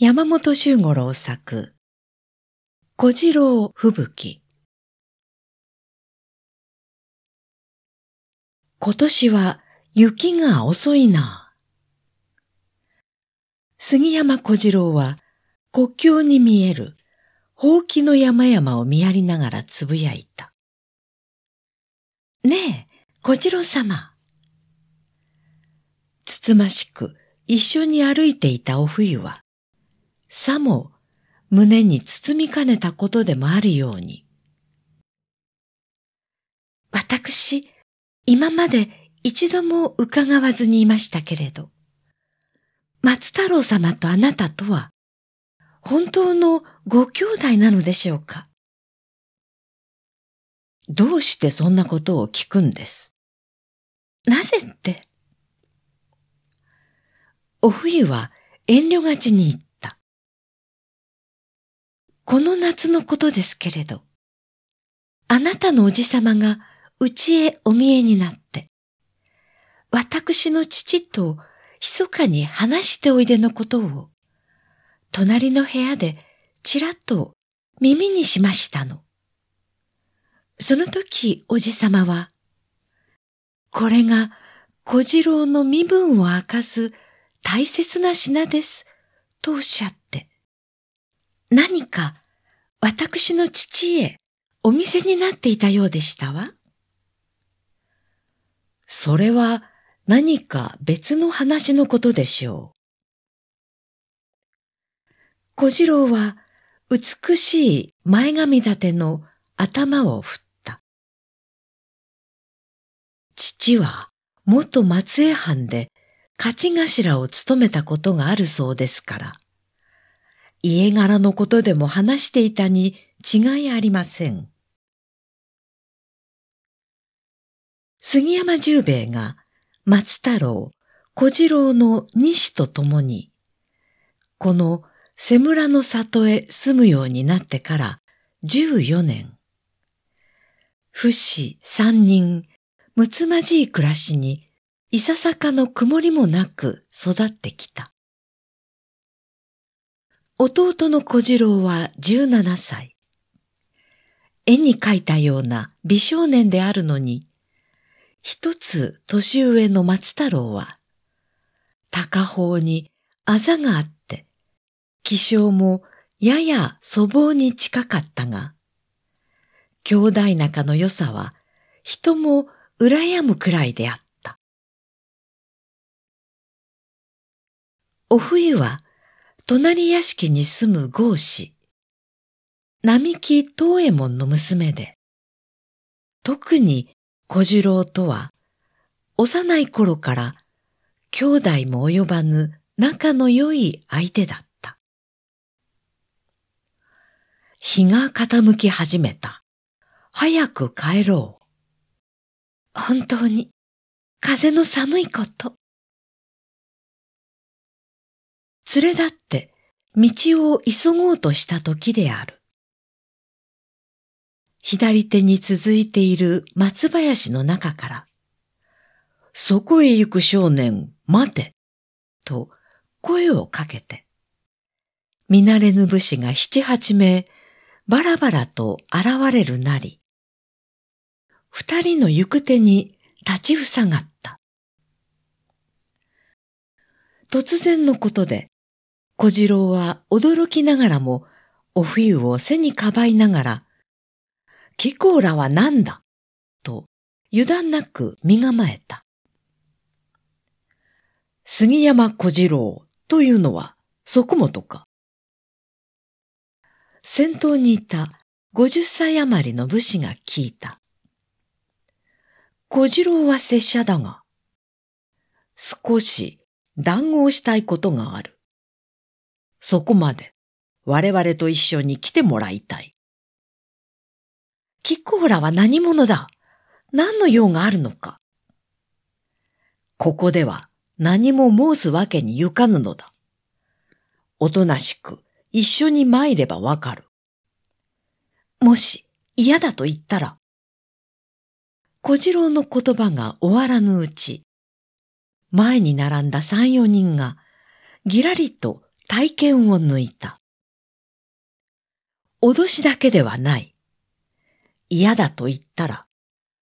山本周五郎作、小次郎吹雪。今年は雪が遅いな。杉山小次郎は国境に見えるほうきの山々を見やりながらつぶやいた。ねえ、小次郎様。つつましく一緒に歩いていたお冬は、さも胸に包みかねたことでもあるように。私、今まで一度も伺わずにいましたけれど、松太郎様とあなたとは、本当のご兄弟なのでしょうかどうしてそんなことを聞くんですなぜってお冬は遠慮がちに言っこの夏のことですけれど、あなたのおじさまがうちへお見えになって、私の父と密かに話しておいでのことを、隣の部屋でちらっと耳にしましたの。その時おじさまは、これが小次郎の身分を明かす大切な品です、とおっしゃった。何か私の父へお見せになっていたようでしたわ。それは何か別の話のことでしょう。小次郎は美しい前髪立ての頭を振った。父は元松江藩で勝ち頭を務めたことがあるそうですから、家柄のことでも話していたに違いありません。杉山十兵衛が松太郎、小次郎の西と共に、この瀬村の里へ住むようになってから14年、不死三人、むつまじい暮らしに、いささかの曇りもなく育ってきた。弟の小次郎は17歳。絵に描いたような美少年であるのに、一つ年上の松太郎は、高方にあざがあって、気性もやや粗暴に近かったが、兄弟仲の良さは人も羨むくらいであった。お冬は隣屋敷に住む豪子、並木東右衛門の娘で、特に小次郎とは、幼い頃から兄弟も及ばぬ仲の良い相手だった。日が傾き始めた。早く帰ろう。本当に、風の寒いこと。連れ立って道を急ごうとした時である。左手に続いている松林の中から、そこへ行く少年、待てと声をかけて、見慣れぬ武士が七八名、バラバラと現れるなり、二人の行く手に立ちふさがった。突然のことで、小次郎は驚きながらも、お冬を背にかばいながら、キコらは何だと油断なく身構えた。杉山小次郎というのは即元か。先頭にいた五十歳余りの武士が聞いた。小次郎は拙者だが、少し談合したいことがある。そこまで我々と一緒に来てもらいたい。キッコーラは何者だ何の用があるのかここでは何も申すわけにゆかぬのだ。おとなしく一緒に参ればわかる。もし嫌だと言ったら、小次郎の言葉が終わらぬうち、前に並んだ三四人が、ぎらりと体験を抜いた。脅しだけではない。嫌だと言ったら、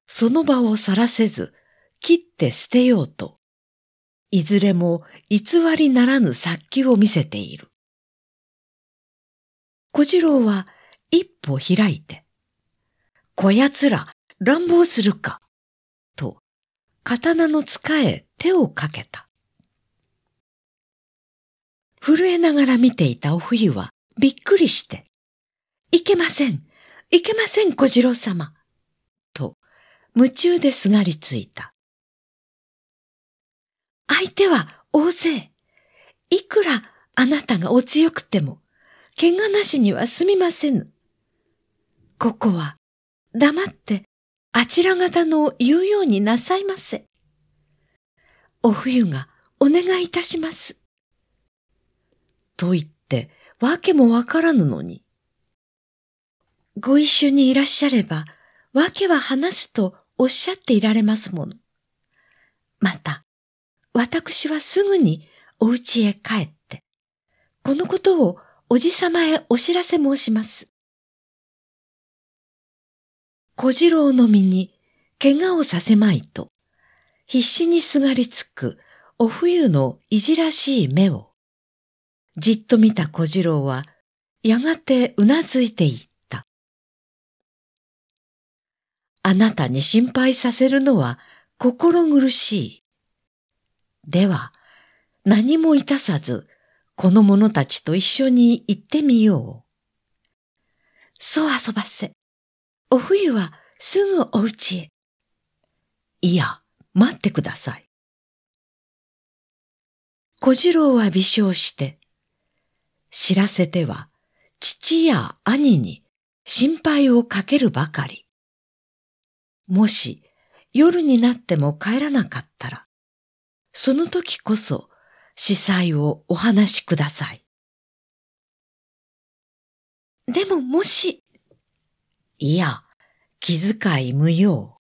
その場を去らせず、切って捨てようと、いずれも偽りならぬ殺気を見せている。小次郎は一歩開いて、こやつら乱暴するか、と、刀の使え手をかけた。震えながら見ていたお冬はびっくりして、いけません、いけません、小次郎様、と夢中ですがりついた。相手は大勢。いくらあなたがお強くても、怪我なしにはすみませぬ。ここは黙ってあちら方の言うようになさいませ。お冬がお願いいたします。と言って、わけもわからぬのに。ご一緒にいらっしゃれば、わけは話すとおっしゃっていられますもの。また、私はすぐにお家へ帰って、このことをおじさまへお知らせ申します。小次郎の身に怪我をさせまいと、必死にすがりつくお冬のいじらしい目を、じっと見た小次郎は、やがてうなずいていった。あなたに心配させるのは心苦しい。では、何もいたさず、この者たちと一緒に行ってみよう。そう遊ばせ。お冬はすぐお家へ。いや、待ってください。小次郎は微笑して、知らせては父や兄に心配をかけるばかり。もし夜になっても帰らなかったら、その時こそ司祭をお話しください。でももし、いや、気遣い無用。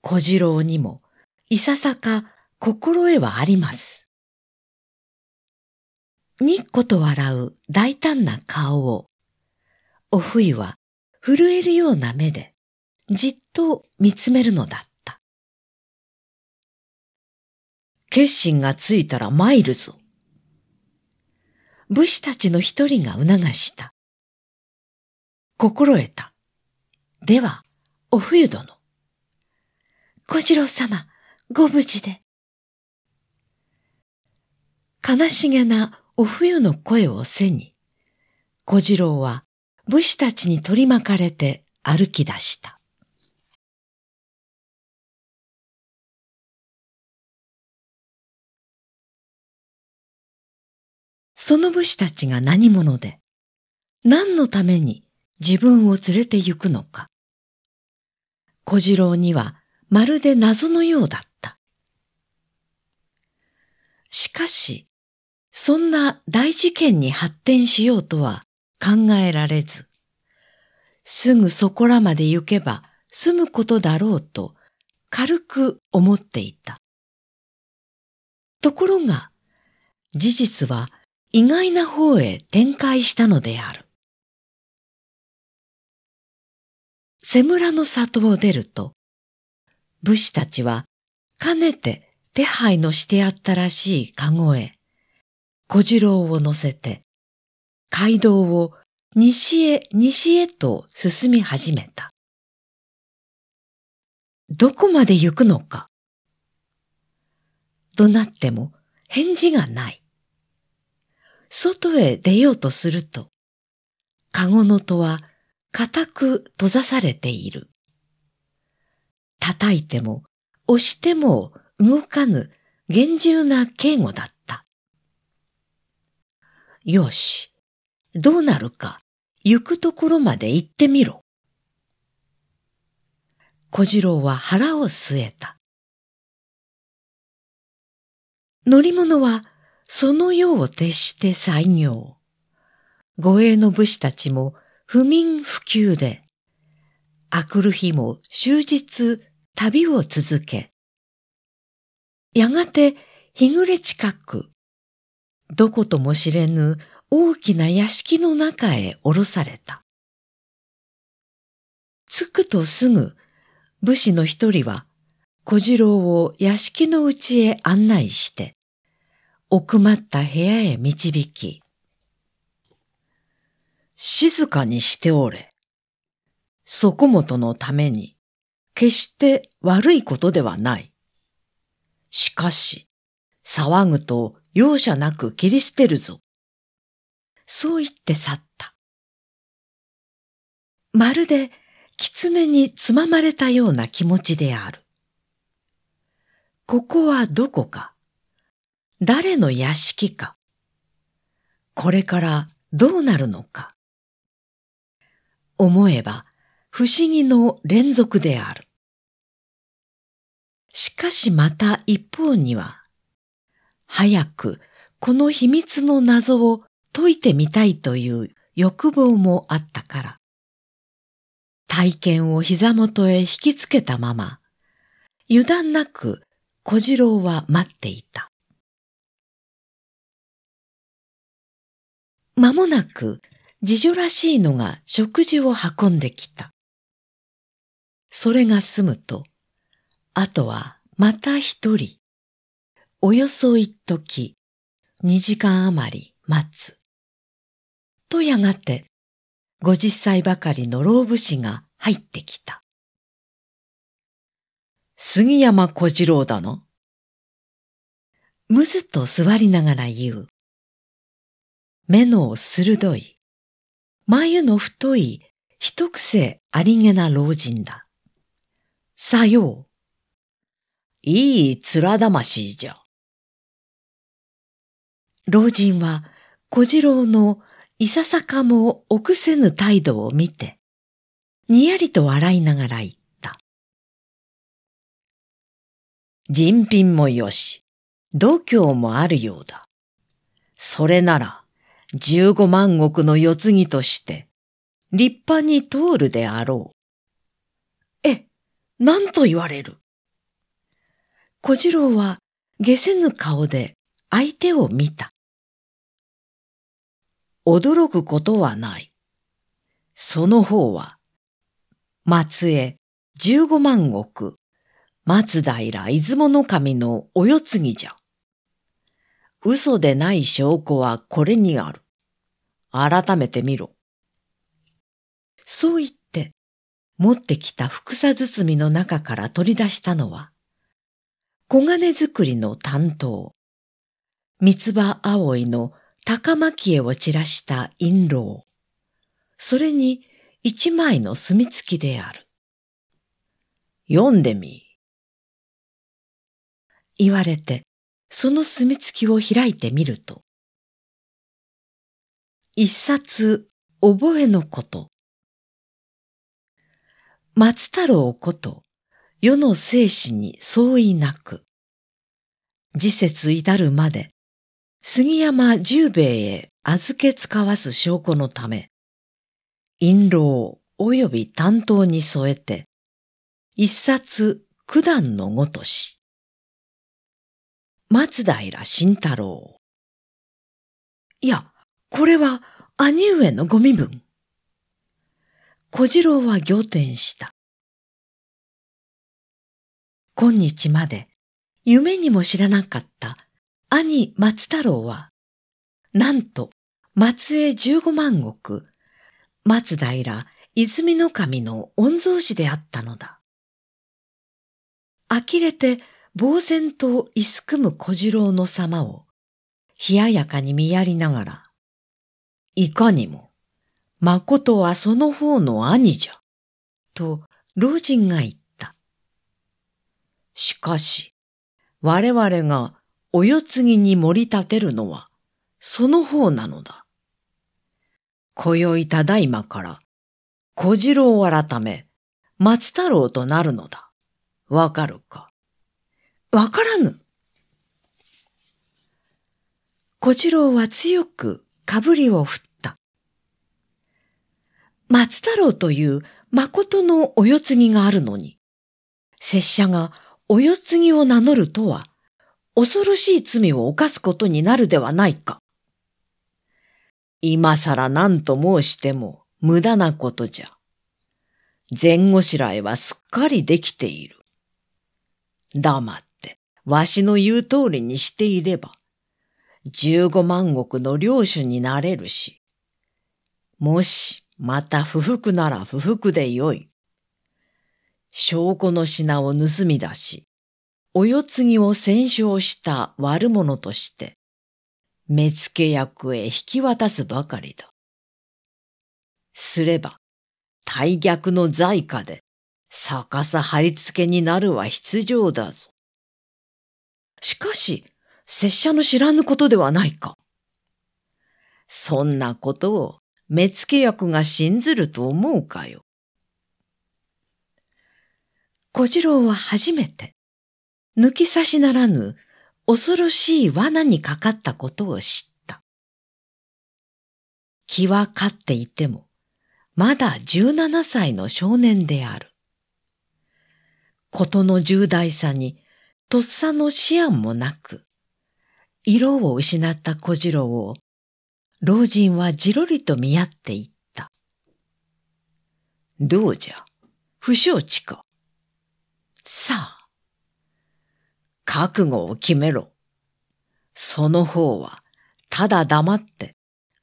小次郎にもいささか心得はあります。にっこと笑う大胆な顔を、おふいは震えるような目でじっと見つめるのだった。決心がついたら参るぞ。武士たちの一人が促した。心得た。では、お冬殿。小次郎様、ご無事で。悲しげなお冬の声を背に、小次郎は武士たちに取り巻かれて歩き出した。その武士たちが何者で、何のために自分を連れて行くのか。小次郎にはまるで謎のようだった。しかし、そんな大事件に発展しようとは考えられず、すぐそこらまで行けば済むことだろうと軽く思っていた。ところが、事実は意外な方へ展開したのである。セムラの里を出ると、武士たちはかねて手配のしてあったらしい籠へ小次郎を乗せて、街道を西へ西へと進み始めた。どこまで行くのかとなっても返事がない。外へ出ようとすると、かごの戸は固く閉ざされている。叩いても押しても動かぬ厳重な警護だった。よし。どうなるか、行くところまで行ってみろ。小次郎は腹を据えた。乗り物はその世を徹して採用。護衛の武士たちも不眠不休で、あくる日も終日旅を続け、やがて日暮れ近く、どことも知れぬ大きな屋敷の中へ降ろされた。着くとすぐ、武士の一人は小次郎を屋敷の内へ案内して、奥まった部屋へ導き、静かにしておれ。そこもとのために、決して悪いことではない。しかし、騒ぐと容赦なく切り捨てるぞ。そう言って去った。まるで狐につままれたような気持ちである。ここはどこか、誰の屋敷か、これからどうなるのか。思えば不思議の連続である。しかしまた一方には、早くこの秘密の謎を解いてみたいという欲望もあったから。体験を膝元へ引きつけたまま、油断なく小次郎は待っていた。まもなく次女らしいのが食事を運んできた。それが済むと、あとはまた一人、およそ一時、二時間余り待つ。とやがて、五十歳ばかりの老武士が入ってきた。杉山小次郎だな。むずと座りながら言う。目の鋭い、眉の太い、一癖ありげな老人だ。さよう。いい面魂じゃ。老人は小次郎のいささかも臆せぬ態度を見て、にやりと笑いながら言った。人品もよし、度胸もあるようだ。それなら、十五万石の世継ぎとして、立派に通るであろう。え、何と言われる小次郎は、下せぬ顔で相手を見た。驚くことはない。その方は、松江十五万石、松平出雲の神のお世継ぎじゃ。嘘でない証拠はこれにある。改めてみろ。そう言って、持ってきた福さ包みの中から取り出したのは、小金作りの担当、三つ葉葵の高蒔絵を散らした印籠。それに一枚の墨付きである。読んでみ。言われて、その墨付きを開いてみると、一冊覚えのこと。松太郎こと、世の生死に相違なく。時節至るまで杉山十兵衛へ預け使わす証拠のため、印籠及び担当に添えて、一冊九段のごとし、松平慎太郎。いや、これは兄上のご身分。小次郎は仰天した。今日まで夢にも知らなかった兄松太郎は、なんと松江十五万石、松平泉の神の御曹司であったのだ。呆れて呆然と居すくむ小次郎の様を、冷ややかに見やりながら、いかにも、誠はその方の兄じゃ、と老人が言った。しかし、我々がお世継ぎに盛り立てるのは、その方なのだ。今宵ただいまから、小次郎を改め、松太郎となるのだ。わかるかわからぬ。小次郎は強くかぶりを振った。松太郎という誠のお世継ぎがあるのに、拙者がお世継ぎを名乗るとは恐ろしい罪を犯すことになるではないか。今さら何と申しても無駄なことじゃ。前後しらえはすっかりできている。黙ってわしの言う通りにしていれば、十五万石の領主になれるし、もしまた不服なら不服でよい。証拠の品を盗み出し、お世継ぎを戦勝した悪者として、目付役へ引き渡すばかりだ。すれば、大逆の在下で逆さ貼り付けになるは必要だぞ。しかし、拙者の知らぬことではないか。そんなことを目付役が信ずると思うかよ。小次郎は初めて抜き差しならぬ恐ろしい罠にかかったことを知った。気は勝っていても、まだ17歳の少年である。ことの重大さに、とっさの思案もなく、色を失った小次郎を、老人はじろりと見合っていった。どうじゃ、不承知か。さあ、覚悟を決めろ。その方は、ただ黙って、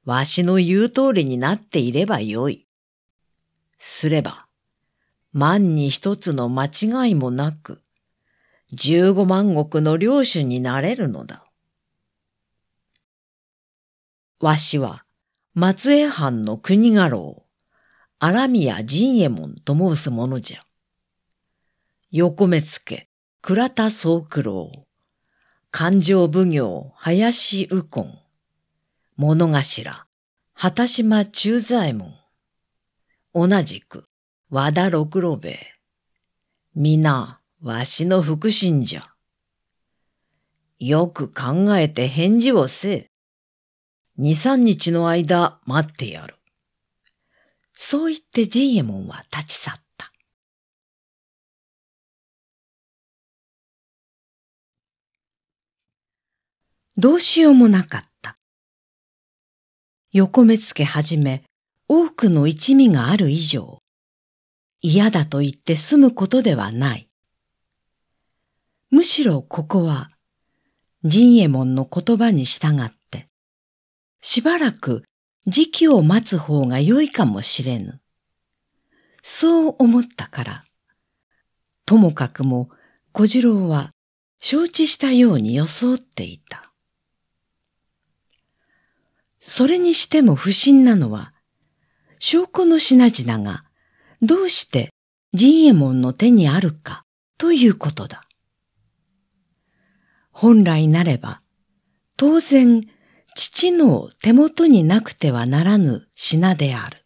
わしの言う通りになっていればよい。すれば、万に一つの間違いもなく、十五万石の領主になれるのだ。わしは、松江藩の国家老、荒宮陣右衛門と申す者じゃ。横目付、倉田宗九郎、勘定奉行林右近、物頭、畑島中左衛門、同じく和田六郎兵衛、皆、わしの腹心じゃ。よく考えて返事をせえ。二三日の間待ってやる。そう言って陣右衛門は立ち去った。どうしようもなかった。横目付はじめ、多くの一味がある以上、嫌だと言って済むことではない。むしろここは、仁右衛門の言葉に従って、しばらく時期を待つ方が良いかもしれぬ。そう思ったから、ともかくも小次郎は承知したように装っていた。それにしても不審なのは、証拠の品々がどうして仁右衛門の手にあるかということだ。本来なれば、当然父の手元になくてはならぬ品である。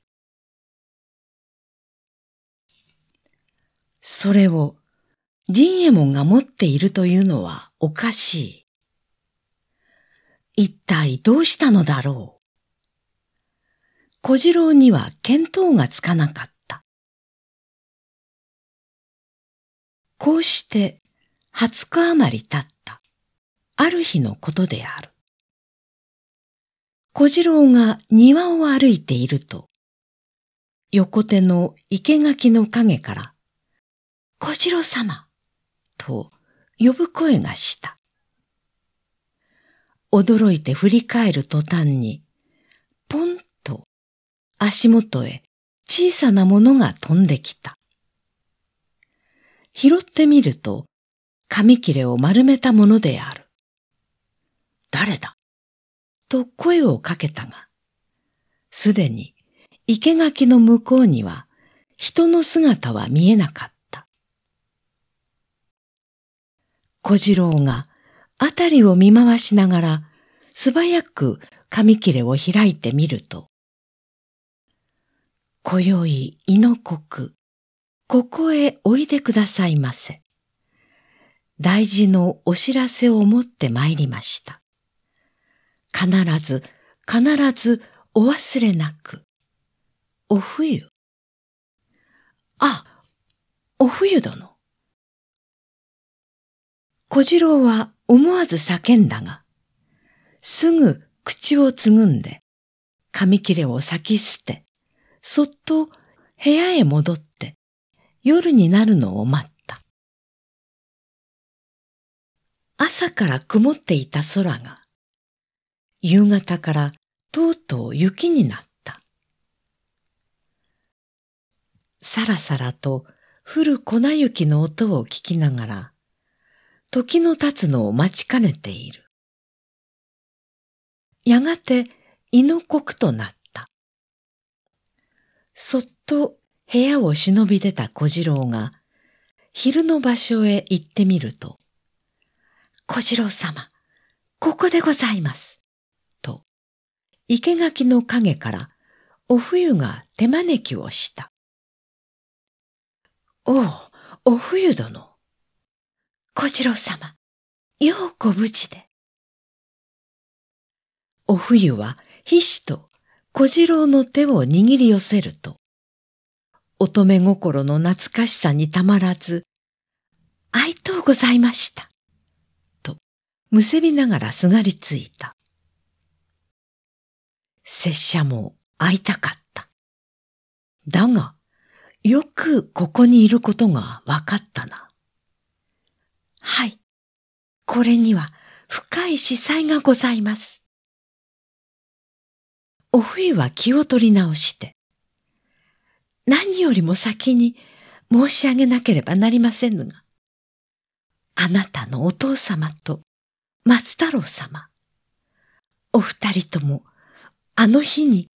それを仁右衛門が持っているというのはおかしい。一体どうしたのだろう。小次郎には見当がつかなかった。こうして二十日余り経ったある日のことである。小次郎が庭を歩いていると、横手の生垣の影から、小次郎様と呼ぶ声がした。驚いて振り返る途端に、ポンと足元へ小さなものが飛んできた。拾ってみると、紙切れを丸めたものである。誰だと声をかけたが、すでに生垣の向こうには人の姿は見えなかった。小次郎があたりを見回しながら、素早く紙切れを開いてみると、今宵、胃の国、ここへおいでくださいませ。大事のお知らせを持って参りました。必ず、必ずお忘れなく。お冬。あ、お冬殿。小次郎は思わず叫んだが、すぐ口をつぐんで、紙切れを先捨て、そっと部屋へ戻って、夜になるのを待った。朝から曇っていた空が、夕方からとうとう雪になった。さらさらと降る粉雪の音を聞きながら、時の経つのを待ちかねている。やがて胃の国となった。そっと部屋を忍び出た小次郎が、昼の場所へ行ってみると、小次郎様、ここでございます。と、生垣の影からお冬が手招きをした。おお、お冬殿。小次郎様、ようご無事で。お冬は皮脂と小次郎の手を握り寄せると、乙女心の懐かしさにたまらず、あいとうございました。と、むせびながらすがりついた。拙者も会いたかった。だが、よくここにいることが分かったな。はい。これには深い司祭がございます。お冬は気を取り直して、何よりも先に申し上げなければなりませんが、あなたのお父様と松太郎様、お二人ともあの日に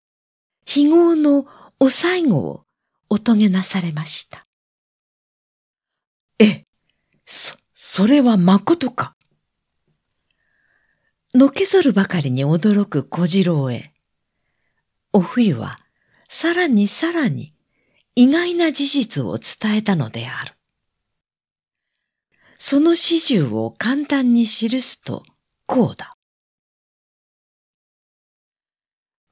非業のお最後をお遂げなされました。ええ、そ、それはまことか。のけぞるばかりに驚く小次郎へ。お冬は、さらにさらに、意外な事実を伝えたのである。その始終を簡単に記すと、こうだ。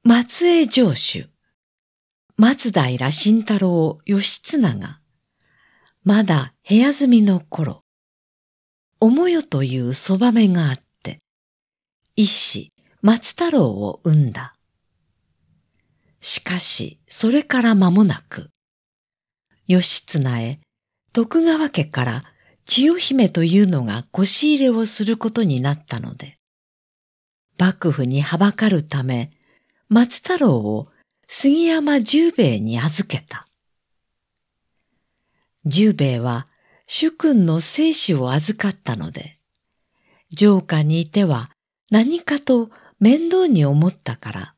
松江城主、松平慎太郎義綱が、まだ部屋住みの頃、おもよというそばめがあって、一子、松太郎を生んだ。しかし、それから間もなく、義綱へ、徳川家から千代姫というのが腰入れをすることになったので、幕府にはばかるため、松太郎を杉山十兵衛に預けた。十兵衛は主君の生死を預かったので、城下にいては何かと面倒に思ったから、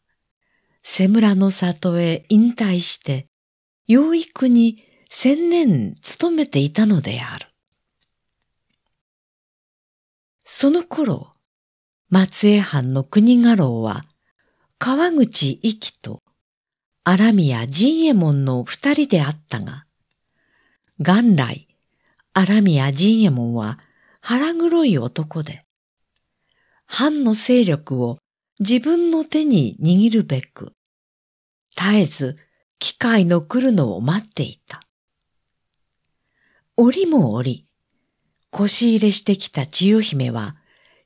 瀬村の里へ引退して、養育に千年勤めていたのである。その頃、松江藩の国家老は、川口壱岐と荒宮陣右衛門の二人であったが、元来、荒宮仁右衛門は腹黒い男で、藩の勢力を自分の手に握るべく、絶えず機会の来るのを待っていた。折も折、腰入れしてきた千代姫は、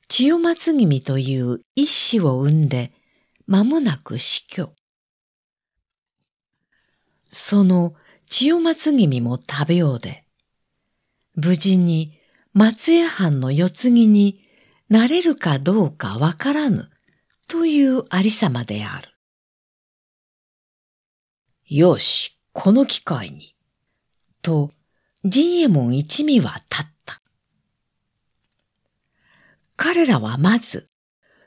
千代松君という一子を産んで、間もなく死去。その千代松君も食べようで、無事に松江藩の世継ぎになれるかどうかわからぬというありさまである。よし、この機会に。と、仁右衛門一味は立った。彼らはまず、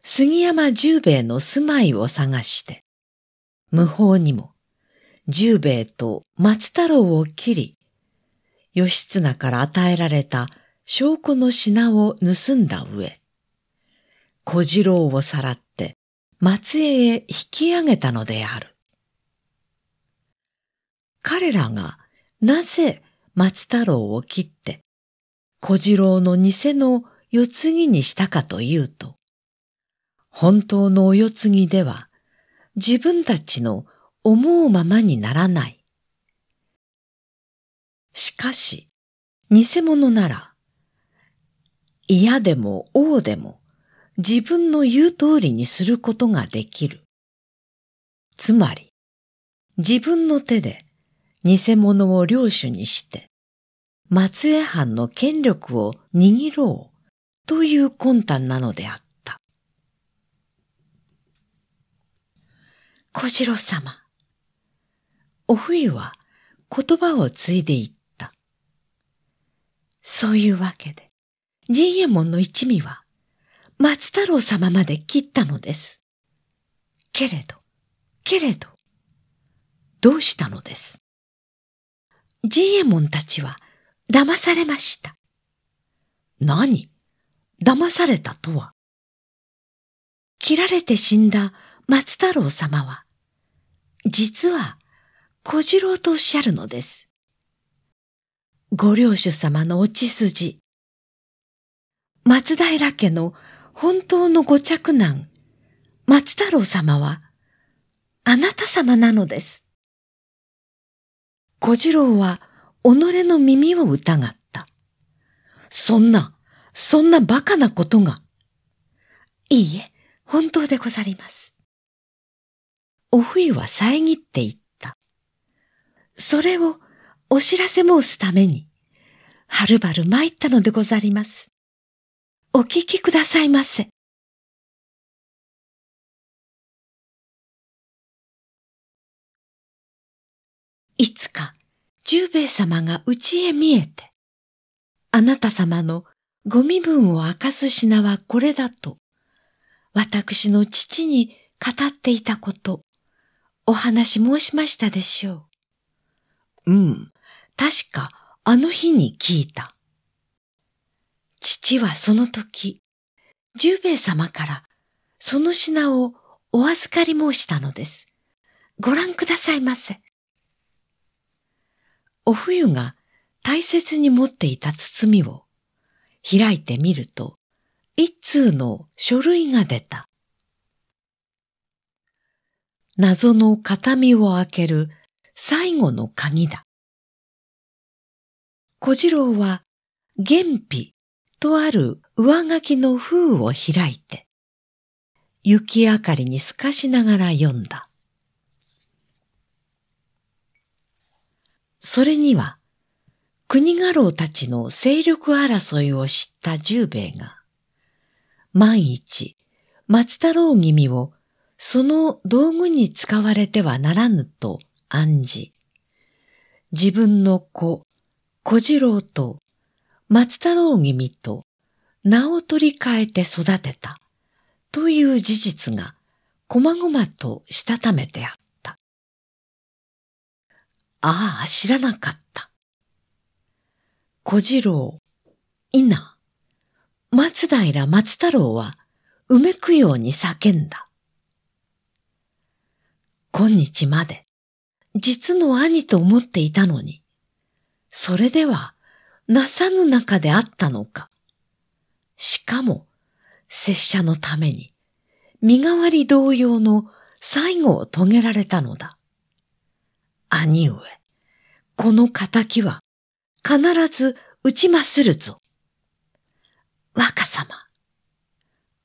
杉山十兵衛の住まいを探して、無法にも十兵衛と松太郎を切り、義経から与えられた証拠の品を盗んだ上、小次郎をさらって松江へ引き上げたのである。彼らがなぜ松太郎を切って小次郎の偽の世継ぎにしたかというと、本当のお世継ぎでは自分たちの思うままにならないしかし、偽物なら、嫌でも王でも自分の言う通りにすることができる。つまり、自分の手で偽物を領主にして、松江藩の権力を握ろうという魂胆なのであった。小次郎様、お冬は言葉を継いでいった。そういうわけで、仁右衛門の一味は、松太郎様まで切ったのです。けれど、けれど、どうしたのです。仁右衛門たちは、騙されました。何騙されたとは切られて死んだ松太郎様は、実は小次郎とおっしゃるのです。ご領主様のお血筋。松平家の本当のご嫡男、松太郎様は、あなた様なのです。小次郎は、己の耳を疑った。そんな、そんな馬鹿なことが。いいえ、本当でござります。お冬は遮っていった。それをお知らせ申すために、はるばる参ったのでござります。お聞きくださいませ。いつか、十兵衛様がうちへ見えて、あなた様のご身分を明かす品はこれだと、私の父に語っていたこと、お話申しましたでしょう。うん。確かあの日に聞いた。父はその時、十兵衛様からその品をお預かり申したのです。ご覧くださいませ。お冬が大切に持っていた包みを開いてみると、一通の書類が出た。謎の形見を開ける最後の鍵だ。小次郎は、原皮とある上書きの封を開いて、雪明かりに透かしながら読んだ。それには、国家老たちの勢力争いを知った十兵衛が、万一、松太郎君をその道具に使われてはならぬと暗示。自分の子、小次郎と松太郎君と名を取り替えて育てたという事実が細々としたためてあった。ああ、知らなかった。小次郎、稲、松平松太郎はうめくように叫んだ。今日まで実の兄と思っていたのに、それでは、なさぬ中であったのか。しかも、拙者のために、身代わり同様の最後を遂げられたのだ。兄上、この仇は必ず打ちまするぞ。若様、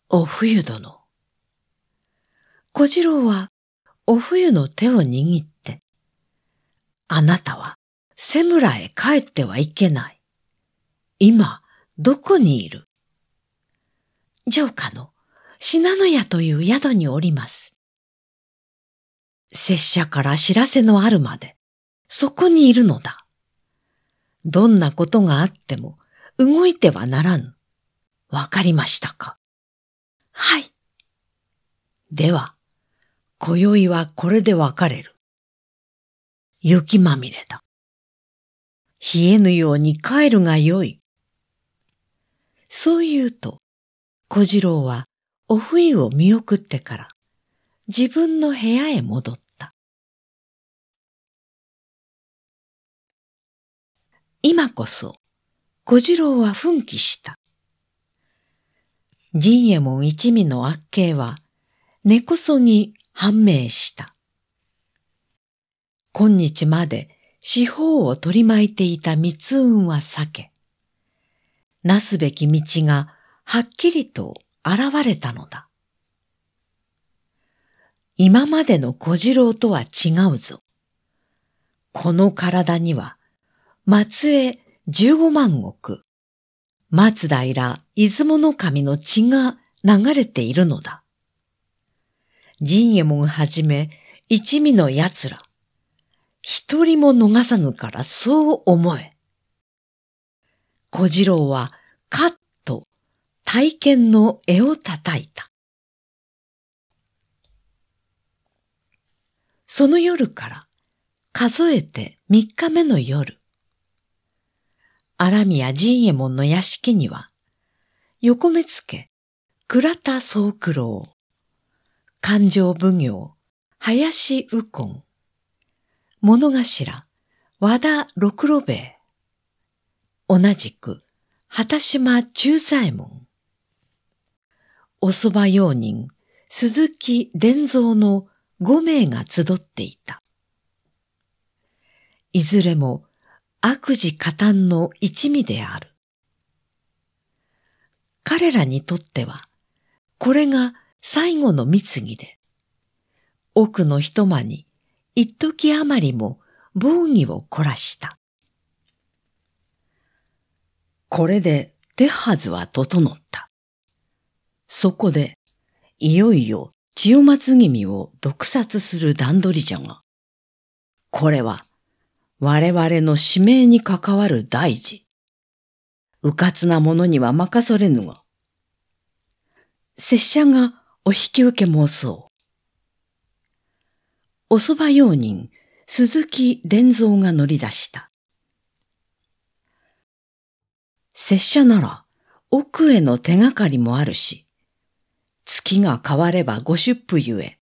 お冬殿。小次郎はお冬の手を握って、あなたはセムラへ帰ってはいけない。今、どこにいる城下の信濃屋という宿におります。拙者から知らせのあるまで、そこにいるのだ。どんなことがあっても動いてはならぬ。わかりましたかはい。では、今宵はこれで別れる。雪まみれだ。冷えぬように帰るがよい。そう言うと、小次郎はお冬を見送ってから自分の部屋へ戻った。今こそ小次郎は奮起した。陣右衛門一味の悪形は根こそぎ判明した。今日まで四方を取り巻いていた密運は避け、なすべき道がはっきりと現れたのだ。今までの小次郎とは違うぞ。この体には、松江十五万石、松平出雲の神の血が流れているのだ。仁右衛門はじめ一味の奴ら、一人も逃さぬからそう思え。小次郎はカッと体験の絵を叩いた。その夜から数えて三日目の夜、荒宮仁右衛門の屋敷には、横目付、倉田宗九郎、勘定奉行、林右近、物頭、和田六郎兵衛。同じく、畑島中左衛門。お蕎麦用人、鈴木伝蔵の五名が集っていた。いずれも悪事加担の一味である。彼らにとっては、これが最後の密議で、奥の一間に一時余りも防御を凝らした。これで手はずは整った。そこで、いよいよ千代松君を毒殺する段取りじゃが、これは我々の使命に関わる大事。うかつな者には任されぬが、拙者がお引き受け申そう。お蕎麦用人、鈴木伝蔵が乗り出した。拙者なら奥への手がかりもあるし、月が変わればご出府ゆえ、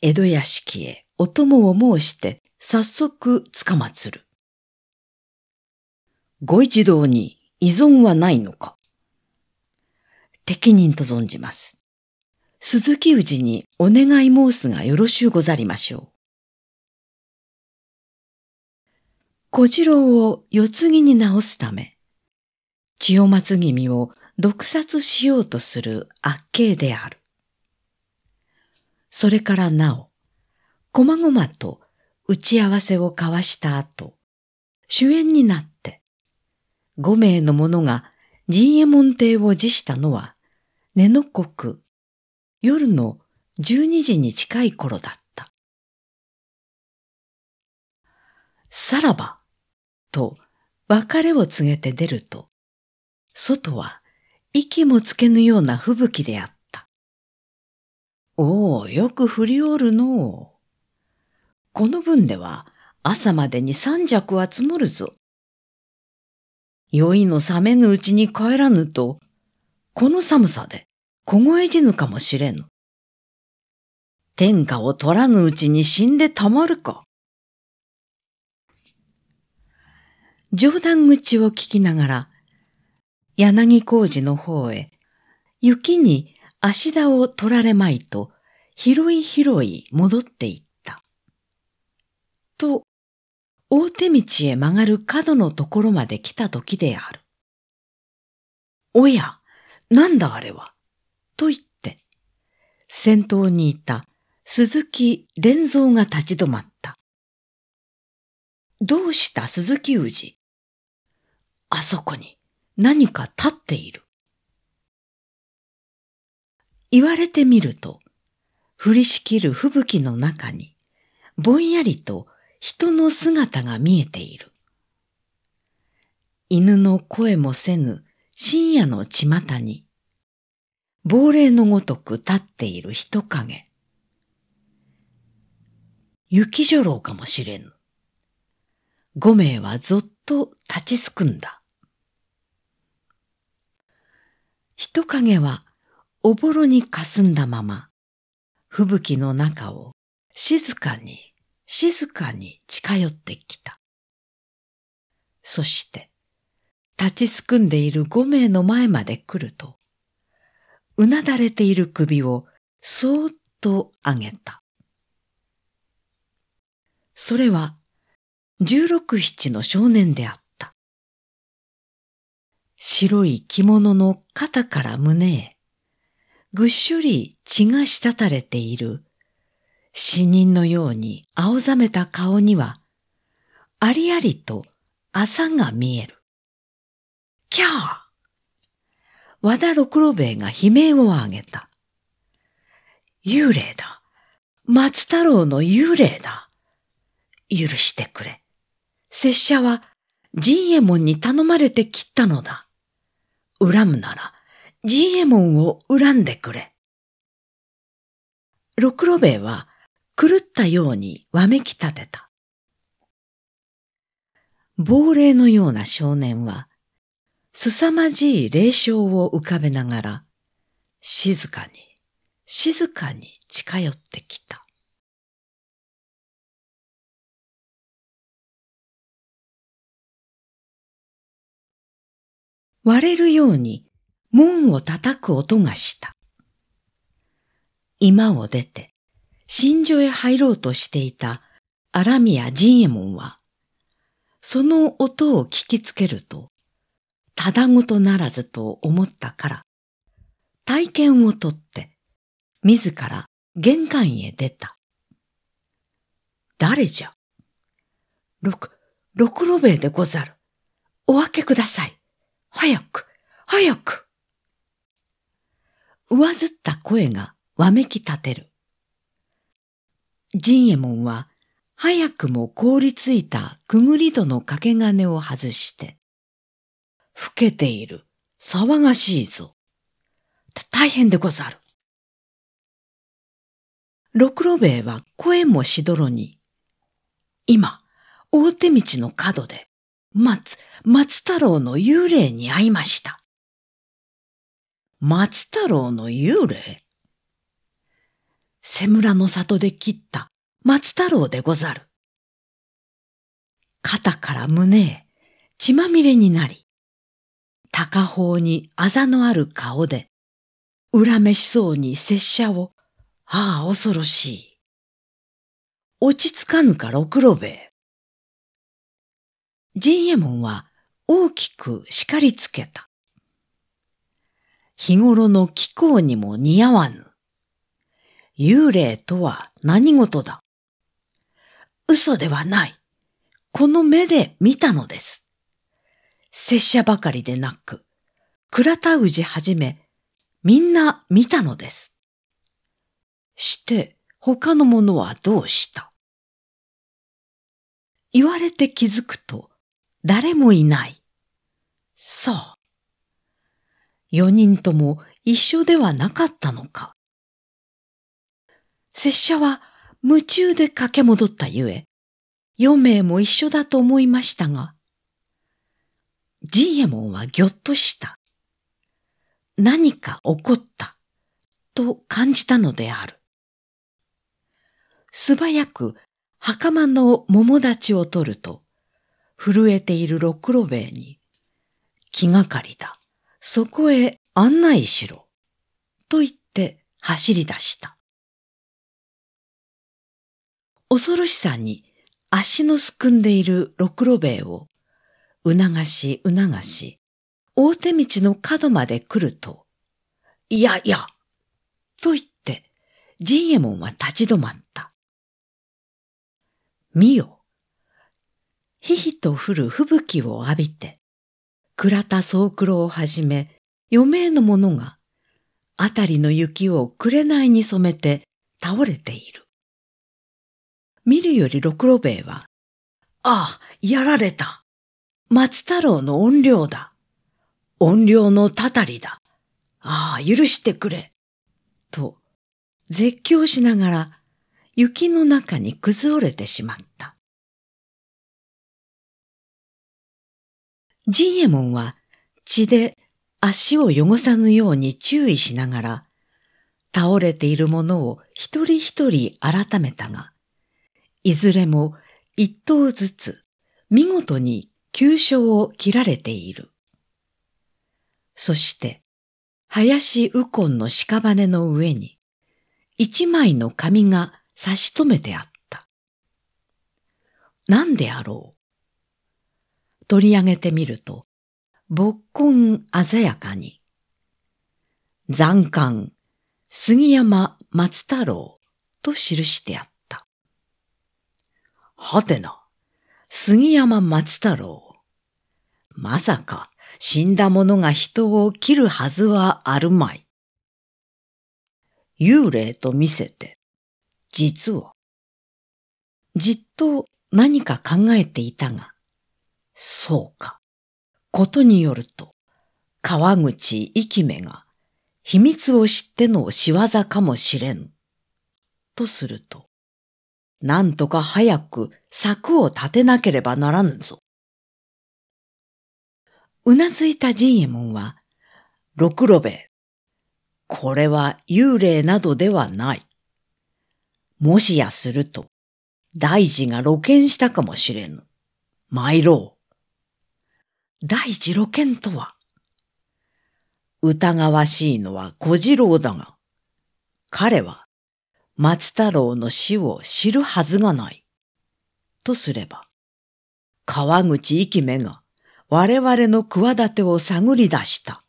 江戸屋敷へお供を申して早速つかまつる。ご一同に依存はないのか敵人と存じます。鈴木氏にお願い申すがよろしゅうござりましょう。小次郎を四次に直すため、千代松君を毒殺しようとする悪形である。それからなお、こまごまと打ち合わせを交わした後、主演になって、五名の者が陣右衛門邸を辞したのは、根の国夜の12時に近い頃だった。さらば、と別れを告げて出ると、外は息もつけぬような吹雪であった。おお、よく降りおるのこの分では朝までに三尺は積もるぞ。酔いの冷めぬうちに帰らぬと、この寒さで凍え死ぬかもしれぬ。天下を取らぬうちに死んでたまるか。冗談口を聞きながら、柳小路の方へ、雪に足田を取られまいと、広い広い戻っていった。と、大手道へ曲がる角のところまで来た時である。おや、なんだあれは。と言って、先頭にいた鈴木連蔵が立ち止まった。どうした鈴木氏あそこに何か立っている。言われてみると、降りしきる吹雪の中に、ぼんやりと人の姿が見えている。犬の声もせぬ深夜の巷に、亡霊のごとく立っている人影。雪女郎かもしれぬ。五名はぞっと立ちすくんだ。人影はおぼろにかすんだまま、吹雪の中を静かに静かに近寄ってきた。そして、立ちすくんでいる五名の前まで来ると、うなだれている首をそーっと上げた。それは、十六七の少年であった。白い着物の肩から胸へ、ぐっしょり血が滴れている、死人のように青ざめた顔には、ありありと朝が見える。キャー和田六郎兵衛が悲鳴を上げた。幽霊だ。松太郎の幽霊だ。許してくれ。拙者は仁右衛門に頼まれて切ったのだ。恨むなら仁右衛門を恨んでくれ。六郎兵衛は狂ったようにわめき立てた。亡霊のような少年は凄まじい霊障を浮かべながら、静かに、静かに近寄ってきた。割れるように門を叩く音がした。今を出て、新所へ入ろうとしていた荒宮仁右衛門は、その音を聞きつけると、ただごとならずと思ったから、体験をとって、自ら玄関へ出た。誰じゃ六、六路米でござる。お開けください。早く、早く。上ずった声がわめき立てる。陣右衛門は、早くも凍りついたくぐり戸の掛け金を外して、老けている。騒がしいぞ。大変でござる。六郎兵衛は声もしどろに、今、大手道の角で、松、松太郎の幽霊に会いました。松太郎の幽霊瀬村の里で切った松太郎でござる。肩から胸へ血まみれになり、高方にあざのある顔で、恨めしそうに拙者を、ああ恐ろしい。落ち着かぬか六郎兵衛。陣エモ門は大きく叱りつけた。日頃の気候にも似合わぬ。幽霊とは何事だ嘘ではない。この目で見たのです。拙者ばかりでなく、倉田氏はじめ、みんな見たのです。して、他の者はどうした言われて気づくと、誰もいない。そう。四人とも一緒ではなかったのか。拙者は夢中で駆け戻ったゆえ、四名も一緒だと思いましたが、ジーエモンはぎょっとした。何か起こった、と感じたのである。素早く袴の桃立ちを取ると、震えているろくろべえに、気がかりだ。そこへ案内しろ。と言って走り出した。恐ろしさに足のすくんでいるろくろべえを促し促し、大手道の角まで来ると、いやいや、と言って、仁右衛門は立ち止まった。見よ。ひひと降る吹雪を浴びて、倉田宗九郎をはじめ、余命の者が、あたりの雪を紅に染めて倒れている。見るより六郎兵衛は、ああ、やられた。松太郎の怨霊だ。怨霊のたたりだ。ああ、許してくれ。と、絶叫しながら雪の中に崩れてしまった。ジンエモンは血で足を汚さぬように注意しながら、倒れているものを一人一人改めたが、いずれも一頭ずつ見事に急所を切られている。そして、林右近の屍の上に、一枚の紙が差し止めてあった。何であろう取り上げてみると、勃根鮮やかに、残冠、杉山松太郎と記してあった。はてな。杉山松太郎。まさか死んだ者が人を切るはずはあるまい。幽霊と見せて、実は。じっと何か考えていたが、そうか。ことによると、川口生目が秘密を知っての仕業かもしれん。とすると、なんとか早く柵を立てなければならぬぞ。うなずいた仁右衛門は、六路ろべ。これは幽霊などではない。もしやすると、大事が露見したかもしれぬ。参ろう。大事露見とは疑わしいのは小次郎だが、彼は松太郎の死を知るはずがない。とすれば、川口生目が我々の企てを探り出した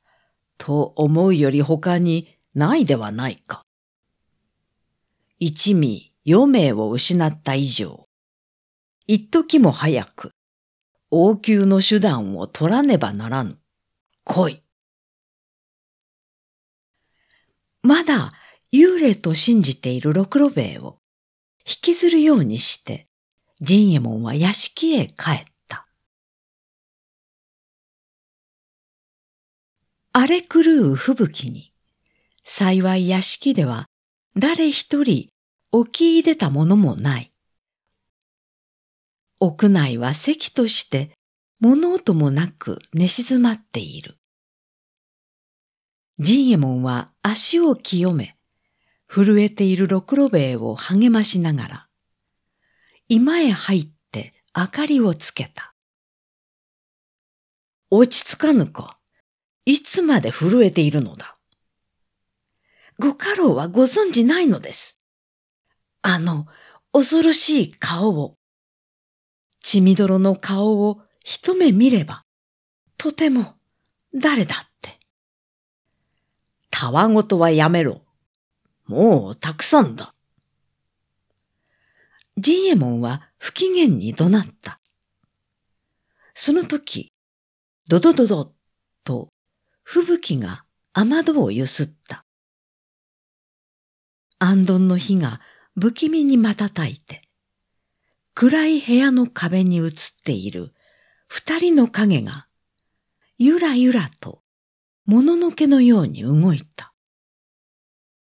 と思うより他にないではないか。一味余命を失った以上、一時も早く応急の手段を取らねばならぬ。来い。まだ幽霊と信じている六郎兵衛を引きずるようにして、仁右衛門は屋敷へ帰った。荒れ狂う吹雪に、幸い屋敷では誰一人置き入れたものもない。屋内は席として物音もなく寝静まっている。仁右衛門は足を清め、震えているろくろべを励ましながら、居間へ入って明かりをつけた。落ち着かぬか。いつまで震えているのだ。ご家老はご存じないのです。あの、恐ろしい顔を。血みどろの顔を一目見れば、とても誰だって。たわごとはやめろ。もうたくさんだ。ジーエモンは不機嫌に怒鳴った。その時、ドドドドと吹雪が雨戸を揺すった。アンドンの火が不気味に瞬いて、暗い部屋の壁に映っている二人の影が、ゆらゆらと、もののけのように動いた。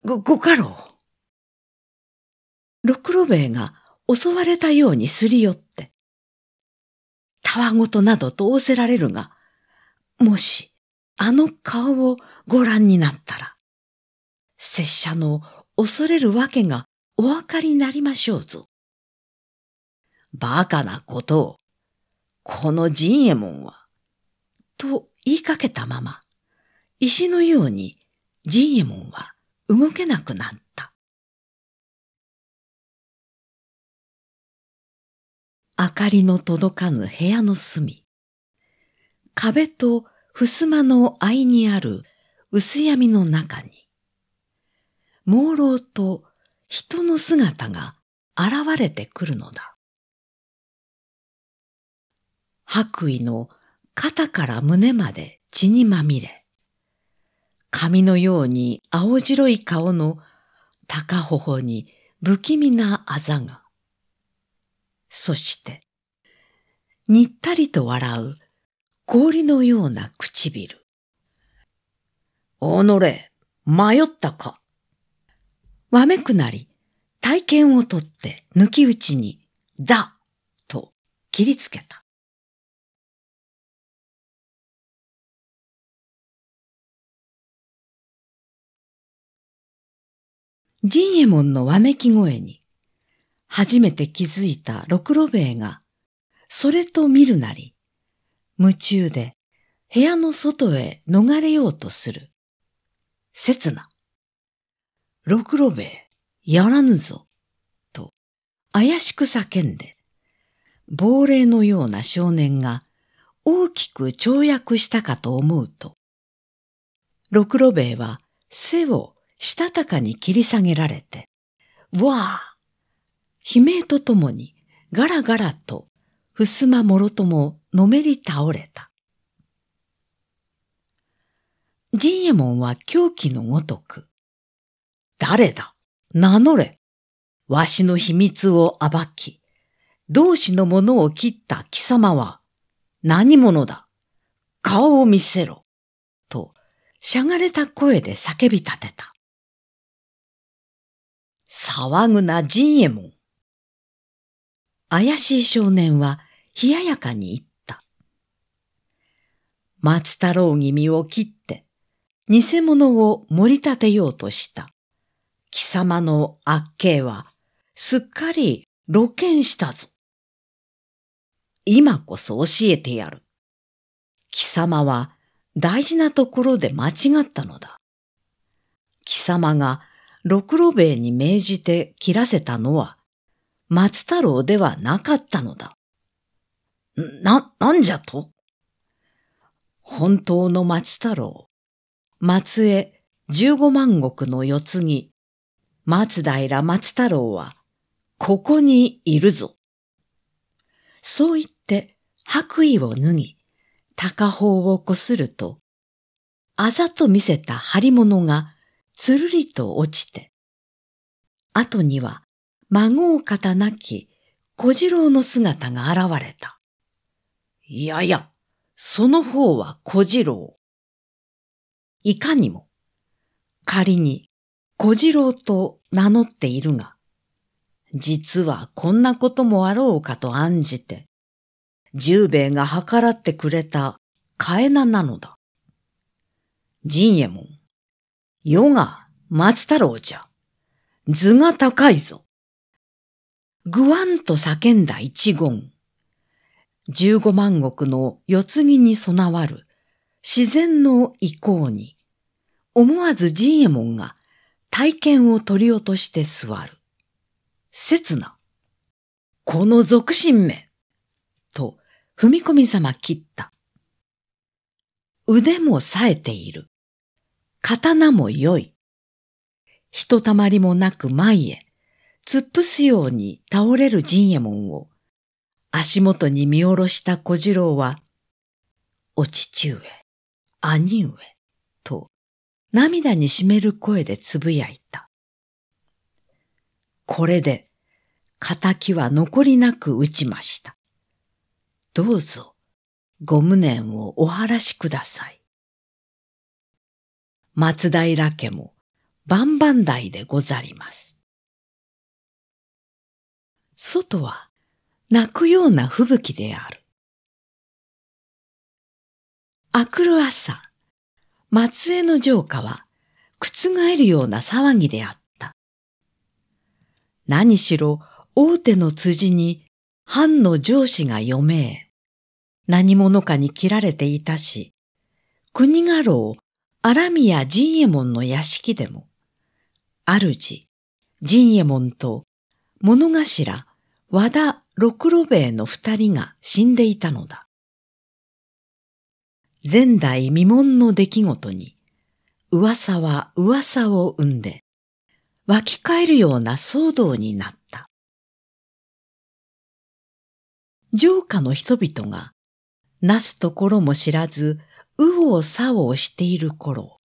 ご、ご家老。六郎兵衛が襲われたようにすり寄って、たわごとなどと仰せられるが、もし、あの顔をご覧になったら、拙者の恐れるわけがお分かりになりましょうぞ。馬鹿なことを、この陣右衛門は、と言いかけたまま、石のように陣右衛門は動けなくなった。明かりの届かぬ部屋の隅。壁と襖の合にある薄闇の中に、朦朧と人の姿が現れてくるのだ。白衣の肩から胸まで血にまみれ、紙のように青白い顔の高頬に不気味なあざが。そして、にったりと笑う氷のような唇。おのれ、迷ったか。わめくなり、体験をとって抜き打ちに、だと切りつけた。ジンエモンのわめき声に、初めて気づいた六郎兵衛が、それと見るなり、夢中で部屋の外へ逃れようとする。刹那。六郎兵衛、やらぬぞ、と、怪しく叫んで、亡霊のような少年が大きく跳躍したかと思うと、六郎兵衛は背をしたたかに切り下げられて、わあ悲鳴とともにガラガラと、ふすまもろとものめり倒れた。ジンエモンは狂気のごとく、誰だ名乗れわしの秘密を暴き、同志のものを切った貴様は何者だ顔を見せろと、しゃがれた声で叫び立てた。騒ぐな、陣右も門。怪しい少年は冷ややかに言った。松太郎君を切って、偽物を盛り立てようとした。貴様の悪形は、すっかり露見したぞ。今こそ教えてやる。貴様は大事なところで間違ったのだ。貴様が六郎兵に命じて切らせたのは、松太郎ではなかったのだ。な、なんじゃと本当の松太郎、松江十五万石の世継ぎ、松平松太郎は、ここにいるぞ。そう言って、白衣を脱ぎ、高方をこすると、あざと見せた張り物がつるりと落ちて、後には孫を方なき小次郎の姿が現れた。いやいや、その方は小次郎。いかにも、仮に小次郎と名乗っているが、実はこんなこともあろうかと案じて、十兵衛が計らってくれたかえななのだ。陣右衛門、ヨガ、松太郎じゃ。図が高いぞ。ぐわんと叫んだ一言。十五万石の四つ木に備わる自然の意向に、思わずジーエモンが体験を取り落として座る。刹那。この俗心め。と、踏み込み様切った。腕も冴えている。刀も良い。ひとたまりもなく前へ、突っ伏すように倒れる陣右衛門を、足元に見下ろした小次郎は、お父上、兄上、と、涙にしめる声でつぶやいた。これで、仇は残りなく打ちました。どうぞ、ご無念をお晴らしください。松平家も万々代でござります。外は泣くような吹雪である。明くる朝、松江の城下は覆るような騒ぎであった。何しろ大手の辻に藩の上司が余命、何者かに切られていたし、国家老荒ジンエモンの屋敷でも、主、ンエモンと物頭和田六郎兵の二人が死んでいたのだ。前代未聞の出来事に、噂は噂を生んで、湧き返るような騒動になった。城下の人々が、なすところも知らず右往左往している頃、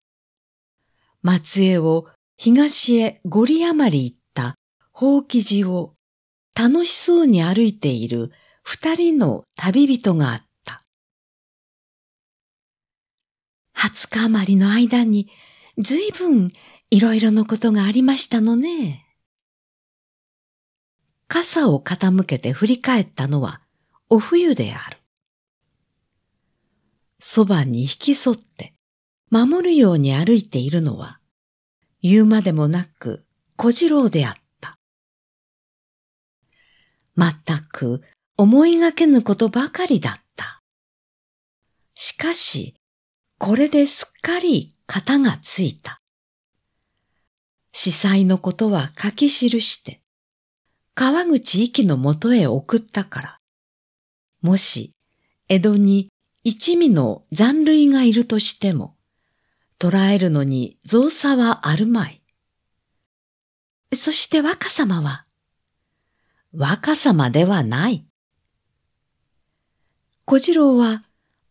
松江を東へ五里余り行った宝記寺を楽しそうに歩いている二人の旅人があった。二十日余りの間に随分いろいろのことがありましたのね。傘を傾けて振り返ったのはお冬である。そばに引き添って守るように歩いているのは言うまでもなく小次郎であった。まったく思いがけぬことばかりだった。しかし、これですっかり型がついた。司祭のことは書き記して、川口一のもとへ送ったから、もし江戸に一味の残類がいるとしても、捉えるのに造作はあるまい。そして若様は、若様ではない。小次郎は、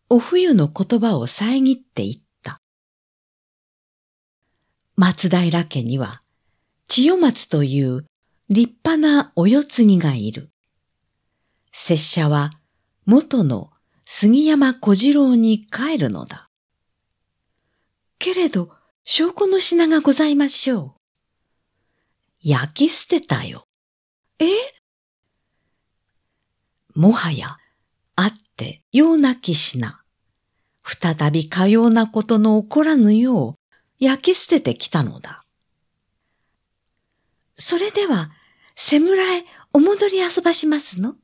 お冬の言葉を遮って言った。松平家には、千代松という立派なお世継ぎがいる。拙者は元の杉山小次郎に帰るのだ。けれど、証拠の品がございましょう。焼き捨てたよ。えもはや、あってよなき品。再びかようなことの起こらぬよう、焼き捨ててきたのだ。それでは、せむらへお戻り遊ばしますの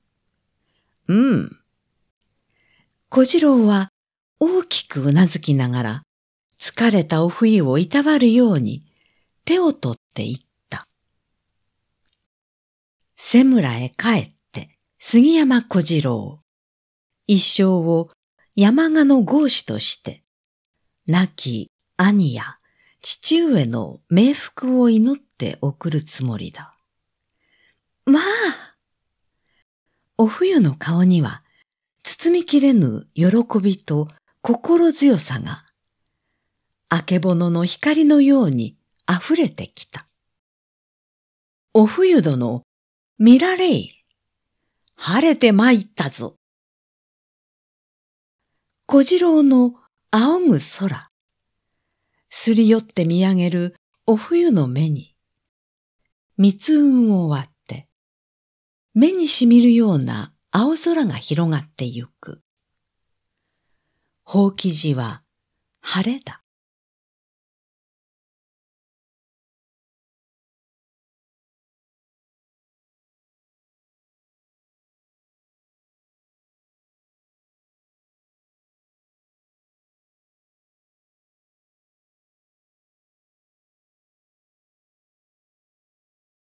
うん。小次郎は大きくうなずきながら、疲れたお冬をいたわるように手を取っていった。瀬村へ帰って杉山小次郎。一生を山鹿の豪子として、亡き兄や父上の冥福を祈って送るつもりだ。まあお冬の顔には包みきれぬ喜びと心強さが、あけぼのの光のように溢れてきた。お冬殿、見られい。晴れて参ったぞ。小次郎の仰ぐ空。すり寄って見上げるお冬の目に、密雲を割って、目にしみるような青空が広がってゆく。ほうきじは晴れだ。